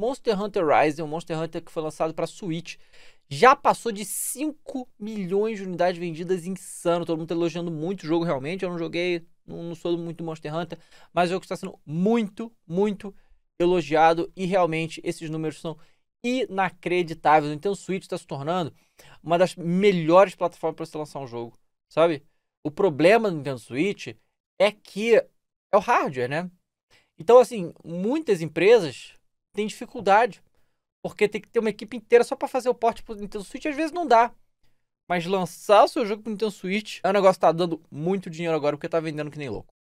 Monster Hunter Rise, um Monster Hunter que foi lançado para Switch, já passou de 5 milhões de unidades vendidas, insano. Todo mundo tá elogiando muito o jogo, realmente. Eu não joguei, não, não sou muito Monster Hunter, mas é o jogo está sendo muito, muito elogiado e realmente esses números são inacreditáveis. Então o Switch está se tornando uma das melhores plataformas para você lançar um jogo, sabe? O problema do Nintendo Switch é que é o hardware, né? Então, assim, muitas empresas tem dificuldade. Porque tem que ter uma equipe inteira só para fazer o porte pro Nintendo Switch, às vezes não dá. Mas lançar o seu jogo pro Nintendo Switch é um negócio que tá dando muito dinheiro agora, porque tá vendendo que nem louco.